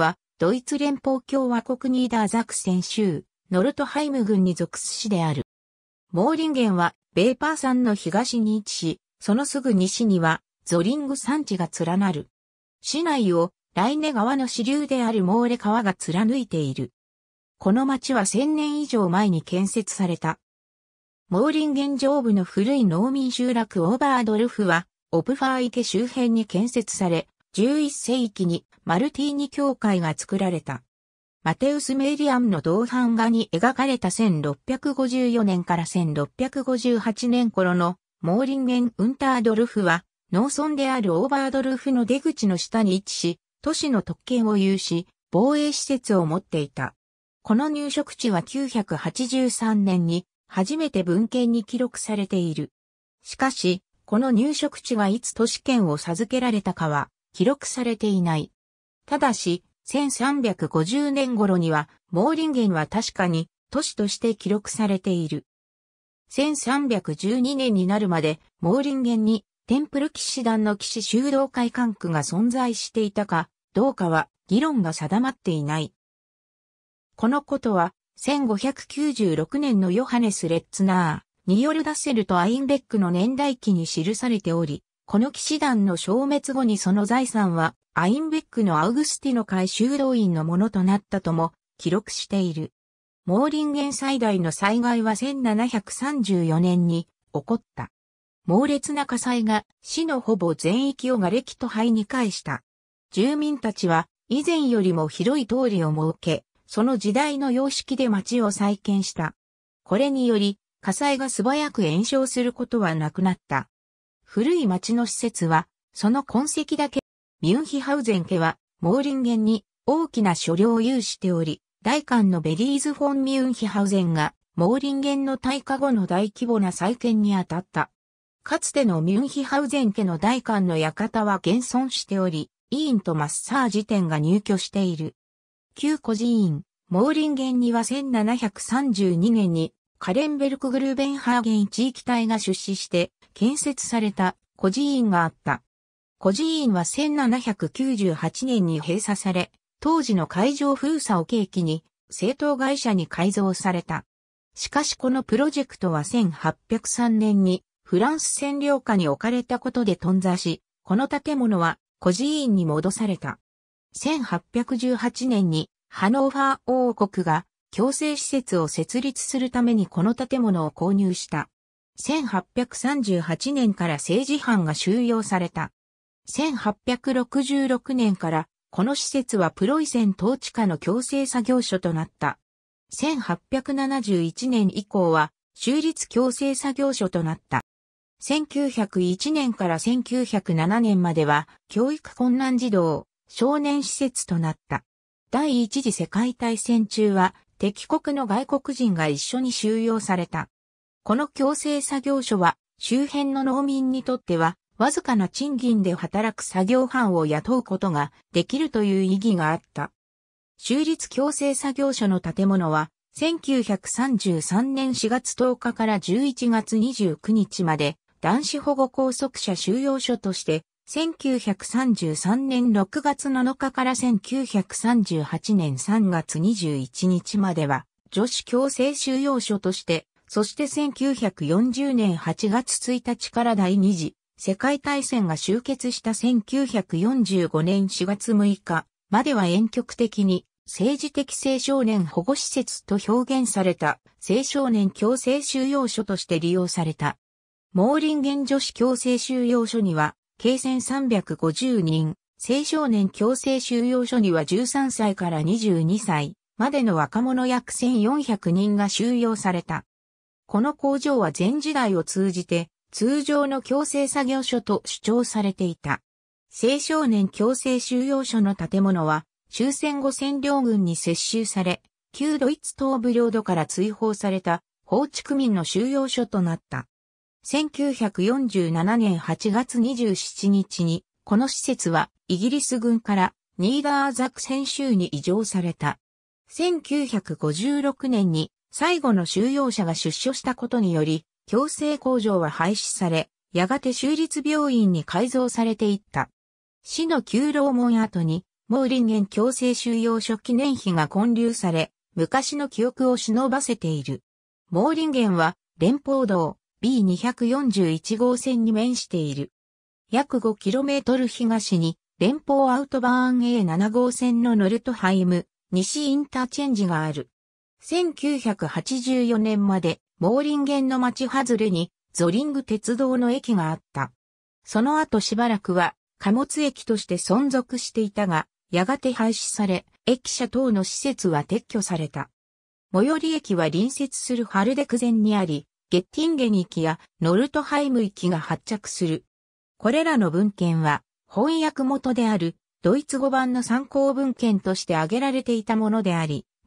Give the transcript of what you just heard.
は、ドイツ連邦共和国ニーダーザクセン州、ノルトハイム郡に属す市である。モーリンゲンは、ベーパー山の東に位置し、そのすぐ西には、ゾリング山地が連なる。市内を、ライネ川の支流であるモーレ川が貫いている。この町は千年以上前に建設された。モーリンゲン上部の古い農民集落オーバードルフは、オプファー池周辺に建設され、11世紀にマルティーニ教会が作られた。マテウス・メイリアンの銅版画に描かれた1654年から1658年頃のモーリンゲン・ウンタードルフは農村であるオーバードルフの出口の下に位置し、都市の特権を有し、防衛施設を持っていた。この入植地は983年に初めて文献に記録されている。しかし、この入植地はいつ都市圏を授けられたかは記録されていない。ただし、1350年頃には、ン林源は確かに都市として記録されている。1312年になるまで、ン林源にテンプル騎士団の騎士修道会管区が存在していたかどうかは議論が定まっていない。このことは、1596年のヨハネス・レッツナーによるダッセルとアインベックの年代記に記されており、この騎士団の消滅後にその財産は、アインベックのアウグスティの会修道院のものとなったとも記録している。モーリンゲン最大の災害は1734年に起こった。猛烈な火災が市のほぼ全域を瓦礫と灰に返した。住民たちは以前よりも広い通りを設け、その時代の様式で町を再建した。これにより火災が素早く延焼することはなくなった。古い町の施設は、その痕跡だけ、ミュンヒハウゼン家は、モーリンゲンに大きな所領を有しており、大官のベリーズ・フォン・ミュンヒハウゼンが、モーリンゲンの退化後の大規模な再建にあたった。かつてのミュンヒハウゼン家の大官の館は現存しており、医院とマッサージ店が入居している。旧孤児院、モーリンゲンには1732年にカレンベルク・グルーベンハーゲン地域隊が出資して建設された孤児院があった。孤児院は1798年に閉鎖され、当時の海上封鎖を契機に政党会社に改造された。しかしこのプロジェクトは1803年にフランス占領下に置かれたことで頓挫し、この建物は孤児院に戻された。1818年にハノーファー王国が強制施設を設立するためにこの建物を購入した。1838年から政治犯が収容された。1866年からこの施設はプロイセン統治下の強制作業所となった。1871年以降は州立強制作業所となった。1901年から1907年までは教育困難児童、少年施設となった。第一次世界大戦中は敵国の外国人が一緒に収容された。この強制作業所は周辺の農民にとってはわずかな賃金で働く作業班を雇うことができるという意義があった。州立強制作業所の建物は1933年4月10日から11月29日まで男子保護拘束者収容所として1933年6月7日から1938年3月21日までは女子強制収容所としてそして1940年8月1日から第2次世界大戦が終結した1945年4月6日までは遠曲的に政治的青少年保護施設と表現された青少年強制収容所として利用された。モーリンゲン女子強制収容所には、計1350人、青少年強制収容所には13歳から22歳までの若者約1400人が収容された。この工場は前時代を通じて通常の強制作業所と主張されていた。青少年強制収容所の建物は終戦後占領軍に接収され、旧ドイツ東部領土から追放された放畜民の収容所となった。1947年8月27日に、この施設はイギリス軍からニーダーザクセン州に移譲された。1956年に最後の収容者が出所したことにより、強制工場は廃止され、やがて州立病院に改造されていった。市の旧老門跡に、モーリンゲン強制収容所記念碑が建立され、昔の記憶を忍ばせている。モーリンゲンは、連邦道 B241 号線に面している。約 5km 東に、連邦アウトバーン A7 号線のノルトハイム、西インターチェンジがある。1984年まで、モーリンゲンの町外れに、ゾリング鉄道の駅があった。その後しばらくは、貨物駅として存続していたが、やがて廃止され、駅舎等の施設は撤去された。最寄り駅は隣接するハルデク前にあり、ゲッティンゲン行きやノルトハイム行きが発着する。これらの文献は、翻訳元であるドイツ語版の参考文献として挙げられていたものであり、